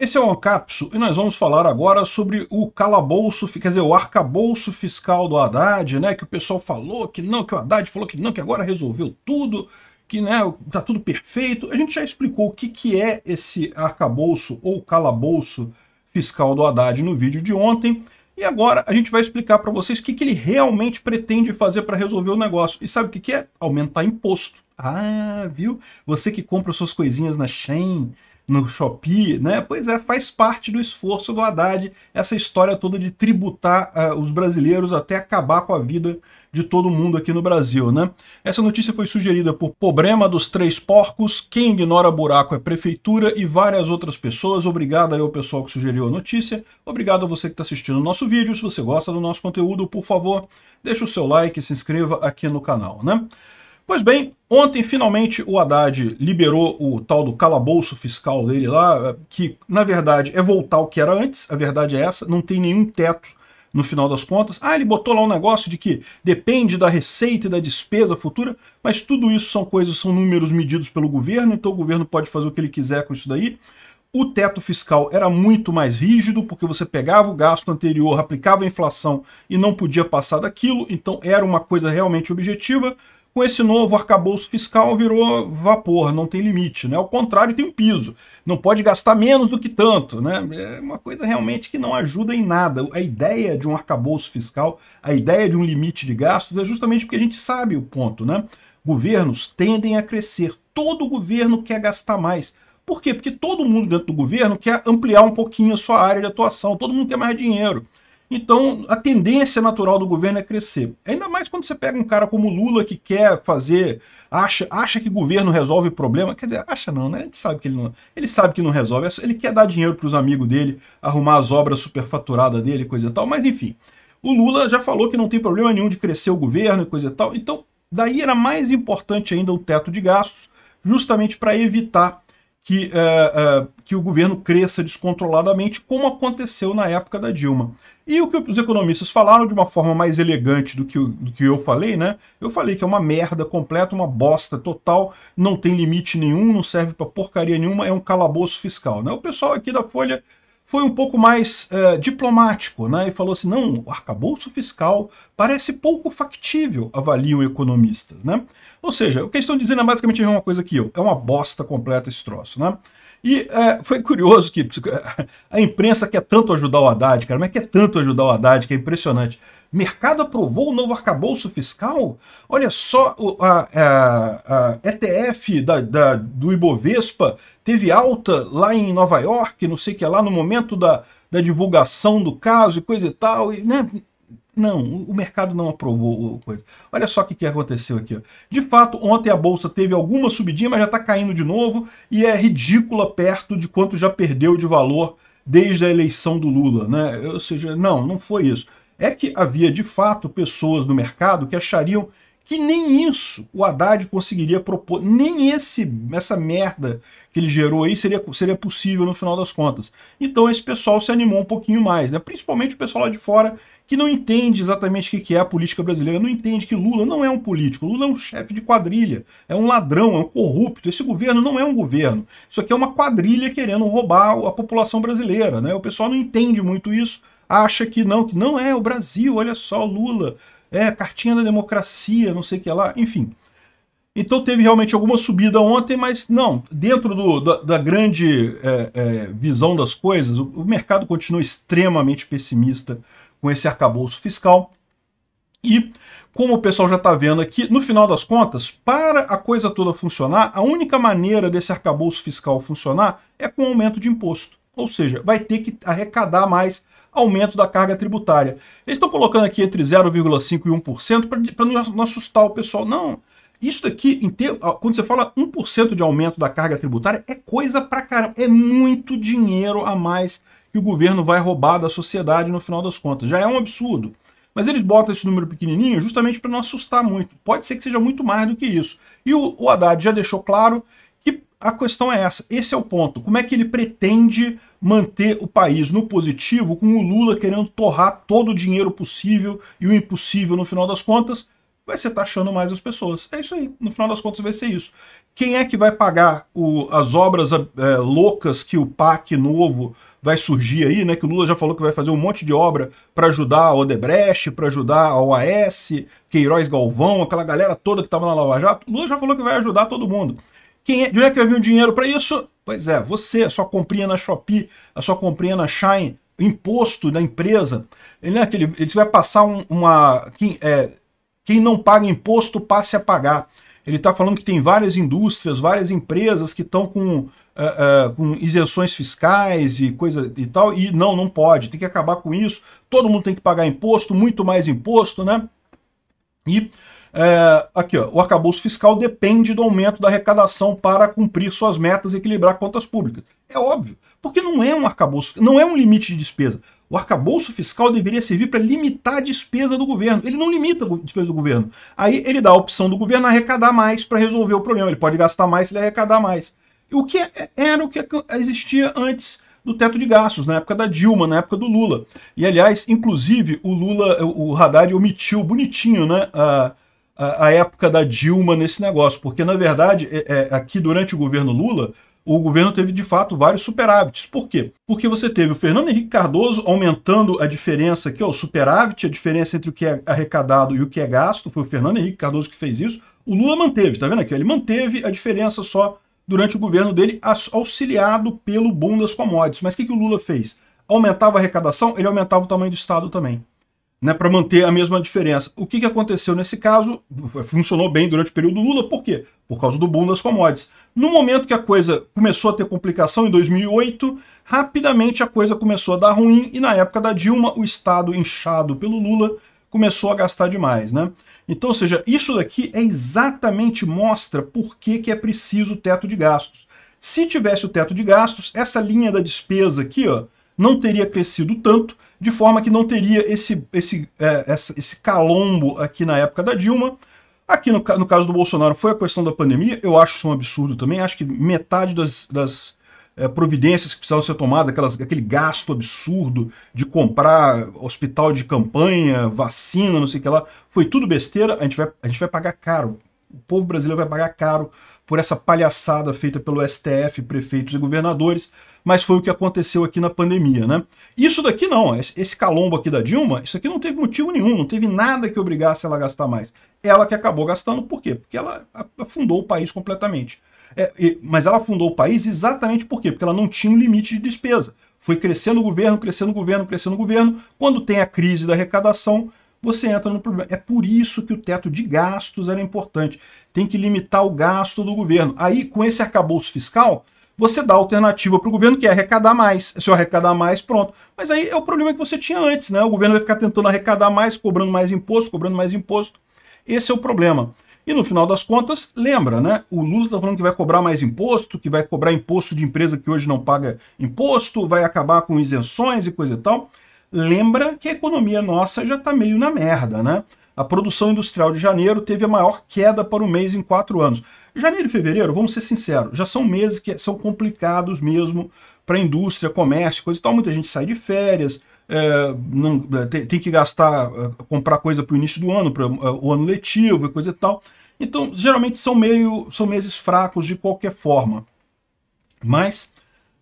Esse é o Ancapso e nós vamos falar agora sobre o calabouço, quer dizer, o arcabouço fiscal do Haddad, né? Que o pessoal falou que não, que o Haddad falou que não, que agora resolveu tudo, que né, tá tudo perfeito. A gente já explicou o que, que é esse arcabouço ou calabouço fiscal do Haddad no vídeo de ontem. E agora a gente vai explicar para vocês o que, que ele realmente pretende fazer para resolver o negócio. E sabe o que, que é? Aumentar imposto. Ah, viu? Você que compra suas coisinhas na Shein, no Shopee, né? Pois é, faz parte do esforço do Haddad essa história toda de tributar uh, os brasileiros até acabar com a vida de todo mundo aqui no Brasil, né? Essa notícia foi sugerida por Problema dos Três Porcos, Quem Ignora Buraco é Prefeitura e várias outras pessoas. Obrigado aí ao pessoal que sugeriu a notícia. Obrigado a você que está assistindo o nosso vídeo. Se você gosta do nosso conteúdo, por favor, deixa o seu like e se inscreva aqui no canal, né? Pois bem, ontem finalmente o Haddad liberou o tal do calabouço fiscal dele lá, que na verdade é voltar ao que era antes, a verdade é essa, não tem nenhum teto no final das contas. Ah, ele botou lá um negócio de que depende da receita e da despesa futura, mas tudo isso são coisas, são números medidos pelo governo, então o governo pode fazer o que ele quiser com isso daí. O teto fiscal era muito mais rígido, porque você pegava o gasto anterior, aplicava a inflação e não podia passar daquilo, então era uma coisa realmente objetiva com esse novo arcabouço fiscal virou vapor, não tem limite, né? Ao contrário, tem um piso. Não pode gastar menos do que tanto, né? É uma coisa realmente que não ajuda em nada. A ideia de um arcabouço fiscal, a ideia de um limite de gastos é justamente porque a gente sabe o ponto, né? Governos tendem a crescer. Todo governo quer gastar mais. Por quê? Porque todo mundo dentro do governo quer ampliar um pouquinho a sua área de atuação, todo mundo quer mais dinheiro. Então, a tendência natural do governo é crescer. Ainda mais quando você pega um cara como Lula que quer fazer, acha, acha que governo resolve problema. Quer dizer, acha não, né? Ele sabe que ele não, ele sabe que não resolve. É ele quer dar dinheiro para os amigos dele, arrumar as obras superfaturadas dele, coisa e tal. Mas enfim, o Lula já falou que não tem problema nenhum de crescer o governo e coisa e tal. Então, daí era mais importante ainda o teto de gastos, justamente para evitar que, uh, uh, que o governo cresça descontroladamente, como aconteceu na época da Dilma. E o que os economistas falaram de uma forma mais elegante do que, do que eu falei, né? Eu falei que é uma merda completa, uma bosta total, não tem limite nenhum, não serve para porcaria nenhuma, é um calabouço fiscal. Né? O pessoal aqui da Folha foi um pouco mais uh, diplomático, né? E falou assim: não, o arcabouço fiscal parece pouco factível, avaliam economistas, né? Ou seja, o que eles estão dizendo é basicamente a mesma coisa que eu. É uma bosta completa esse troço, né? E é, foi curioso que a imprensa quer tanto ajudar o Haddad, cara, mas quer tanto ajudar o Haddad, que é impressionante. Mercado aprovou o novo arcabouço fiscal? Olha só, a, é, a, a ETF da, da, do Ibovespa teve alta lá em Nova York, não sei o que lá, no momento da, da divulgação do caso e coisa e tal. E, né? Não, o mercado não aprovou coisa. Olha só o que, que aconteceu aqui. Ó. De fato, ontem a bolsa teve alguma subidinha, mas já está caindo de novo e é ridícula perto de quanto já perdeu de valor desde a eleição do Lula. Né? Ou seja, não, não foi isso. É que havia de fato pessoas no mercado que achariam que nem isso o Haddad conseguiria propor, nem esse essa merda que ele gerou aí seria, seria possível no final das contas. Então esse pessoal se animou um pouquinho mais, né? principalmente o pessoal lá de fora que não entende exatamente o que é a política brasileira, não entende que Lula não é um político, Lula é um chefe de quadrilha, é um ladrão, é um corrupto, esse governo não é um governo, isso aqui é uma quadrilha querendo roubar a população brasileira, né? o pessoal não entende muito isso, acha que não, que não é o Brasil, olha só, Lula é cartinha da democracia, não sei o que lá, enfim. Então teve realmente alguma subida ontem, mas não, dentro do, da, da, grande é, é, visão das coisas, o, o, mercado continua extremamente pessimista com esse arcabouço fiscal. E, como o pessoal já está vendo aqui, no final das contas, para a coisa toda funcionar, a única maneira desse arcabouço fiscal funcionar é com aumento de imposto. Ou seja, vai ter que arrecadar mais aumento da carga tributária. Eles estão colocando aqui entre 0,5% e 1% para não assustar o pessoal. Não, isso daqui, quando você fala 1% de aumento da carga tributária, é coisa para caramba, é muito dinheiro a mais que o governo vai roubar da sociedade no final das contas. Já é um absurdo. Mas eles botam esse número pequenininho justamente para não assustar muito. Pode ser que seja muito mais do que isso. E o, o Haddad já deixou claro que a questão é essa. Esse é o ponto. Como é que ele pretende manter o país no positivo, com o Lula querendo torrar todo o dinheiro possível e o impossível no final das contas, vai ser taxando mais as pessoas. É isso aí, no final das contas vai ser isso. Quem é que vai pagar o, as obras é, loucas que o PAC novo vai surgir aí, né? Que o Lula já falou que vai fazer um monte de obra para ajudar a Odebrecht, para ajudar a OAS, Queiroz Galvão, aquela galera toda que estava na Lava Jato. O Lula já falou que vai ajudar todo mundo. Quem é, de onde é que vai vir o dinheiro para isso? Pois é, você, a sua comprinha na Shopee, a sua comprinha na Shine, imposto da empresa, ele, né, aquele, ele vai passar um, uma... Quem, é, quem não paga imposto, passe a pagar. Ele está falando que tem várias indústrias, várias empresas que estão com Uh, uh, com isenções fiscais e coisa e tal, e não, não pode, tem que acabar com isso, todo mundo tem que pagar imposto, muito mais imposto, né? E é, aqui, ó, o arcabouço fiscal depende do aumento da arrecadação para cumprir suas metas e equilibrar contas públicas. É óbvio, porque não é um arcabouço, não é um limite de despesa. O arcabouço fiscal deveria servir para limitar a despesa do governo. Ele não limita a despesa do governo. Aí ele dá a opção do governo arrecadar mais para resolver o problema. Ele pode gastar mais se ele arrecadar mais. O que é, era o que existia antes do teto de gastos, na época da Dilma, na época do Lula. E aliás, inclusive, o Lula, o Haddad omitiu bonitinho, né? Uh, a, a época da Dilma nesse negócio, porque na verdade, é, é, aqui durante o governo Lula, o governo teve de fato vários superávites. Por quê? Porque você teve o Fernando Henrique Cardoso aumentando a diferença aqui, é o superávit, a diferença entre o que é arrecadado e o que é gasto, foi o Fernando Henrique Cardoso que fez isso. O Lula manteve, tá vendo aqui? Ele manteve a diferença só durante o governo dele, auxiliado pelo boom das commodities. Mas o que, que o Lula fez? Aumentava a arrecadação, ele aumentava o tamanho do Estado também né, para manter a mesma diferença. O que, que aconteceu nesse caso? Funcionou bem durante o período Lula, por quê? Por causa do boom das commodities. No momento que a coisa começou a ter complicação, em 2008, rapidamente a coisa começou a dar ruim e na época da Dilma, o Estado inchado pelo Lula começou a gastar demais. Né? Então, ou seja, isso daqui é exatamente mostra por que, que é preciso o teto de gastos. Se tivesse o teto de gastos, essa linha da despesa aqui, ó, não teria crescido tanto, de forma que não teria esse, esse, é, esse calombo aqui na época da Dilma. Aqui no, no, caso do Bolsonaro foi a questão da pandemia, eu acho isso um absurdo também, acho que metade das, das é, providências que precisavam ser tomadas, aquelas, aquele gasto absurdo de comprar hospital de campanha, vacina, não sei o que lá, foi tudo besteira, a gente vai, a gente vai pagar caro. O povo brasileiro vai pagar caro por essa palhaçada feita pelo STF, prefeitos e governadores, mas foi o que aconteceu aqui na pandemia, né? Isso daqui não, esse calombo aqui da Dilma, isso aqui não teve motivo nenhum, não teve nada que obrigasse ela a gastar mais. Ela que acabou gastando, por quê? Porque ela afundou o país completamente. É, e, mas ela afundou o país exatamente por quê? Porque ela não tinha um limite de despesa. Foi crescendo o governo, crescendo o governo, crescendo o governo. Quando tem a crise da arrecadação, você entra no problema. É por isso que o teto de gastos era importante. Tem que limitar o gasto do governo. Aí, com esse arcabouço fiscal, você dá alternativa para o governo, que é arrecadar mais. É Se eu arrecadar mais, pronto. Mas aí é o problema que você tinha antes, né? O governo vai ficar tentando arrecadar mais, cobrando mais imposto, cobrando mais imposto. Esse é o problema. E no final das contas, lembra, né? O Lula está falando que vai cobrar mais imposto, que vai cobrar imposto de empresa que hoje não paga imposto, vai acabar com isenções e coisa e tal. Lembra que a economia nossa já está meio na merda, né? A produção industrial de janeiro teve a maior queda para o mês em quatro anos. Janeiro e fevereiro, vamos ser sinceros, já são meses que são complicados mesmo para a indústria, comércio, coisa e tal. Muita gente sai de férias, é, não, é, tem, tem, que gastar, é, comprar coisa para o início do ano, para é, o ano letivo e coisa e tal. Então, geralmente são, meio, são meses fracos de qualquer forma. Mas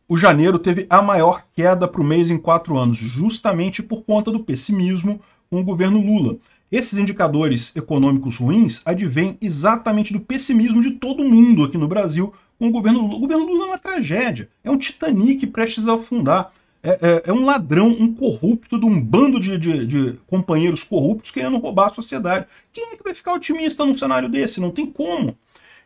o janeiro teve a maior queda para o mês em quatro anos, justamente por conta do pessimismo com o governo Lula. Esses indicadores econômicos ruins advêm exatamente do pessimismo de todo mundo aqui no Brasil com o governo Lula. O governo Lula é uma tragédia, é um Titanic prestes a afundar. É, é, é um ladrão, um corrupto de um bando de, de, de, companheiros corruptos querendo roubar a sociedade. Quem é que vai ficar otimista num cenário desse? Não tem como.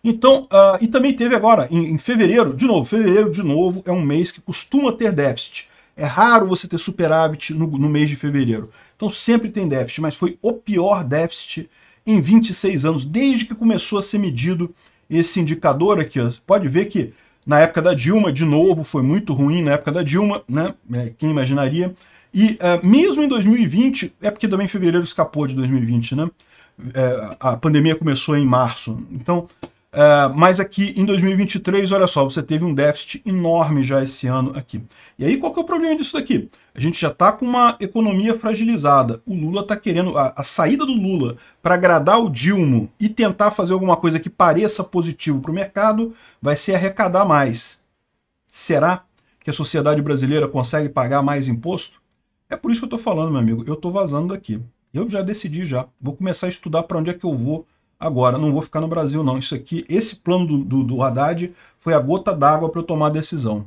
Então, uh, e também teve agora, em, em fevereiro, de novo, fevereiro de novo é um mês que costuma ter déficit. É raro você ter superávit no, no mês de fevereiro. Então sempre tem déficit, mas foi o pior déficit em 26 anos, desde que começou a ser medido esse indicador aqui. Ó. Pode ver que na época da Dilma, de novo, foi muito ruim na época da Dilma, né? É, quem imaginaria? E uh, mesmo em 2020, é porque também fevereiro escapou de 2020, né? É, a pandemia começou em março. Então, Uh, mas aqui em 2023, olha só, você teve um déficit enorme já esse ano aqui. E aí qual que é o problema disso daqui? A gente já está com uma economia fragilizada. O Lula está querendo a, a, saída do Lula para agradar o Dilma e tentar fazer alguma coisa que pareça positivo para o mercado vai ser arrecadar mais. Será que a sociedade brasileira consegue pagar mais imposto? É por isso que eu estou falando, meu amigo. Eu estou vazando daqui. Eu já decidi já. Vou começar a estudar para onde é que eu vou agora, não vou ficar no Brasil não. Isso aqui, esse plano do, do, do Haddad foi a gota d'água para eu tomar a decisão.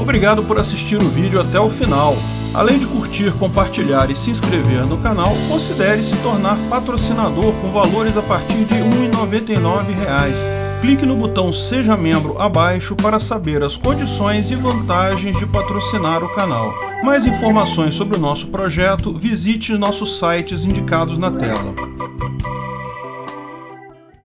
Obrigado por assistir o vídeo até o final. Além de curtir, compartilhar e se inscrever no canal, considere se tornar patrocinador com valores a partir de R$ 1,99. Clique no botão Seja Membro abaixo para saber as condições e vantagens de patrocinar o canal. Mais informações sobre o nosso projeto, visite nossos sites indicados na tela.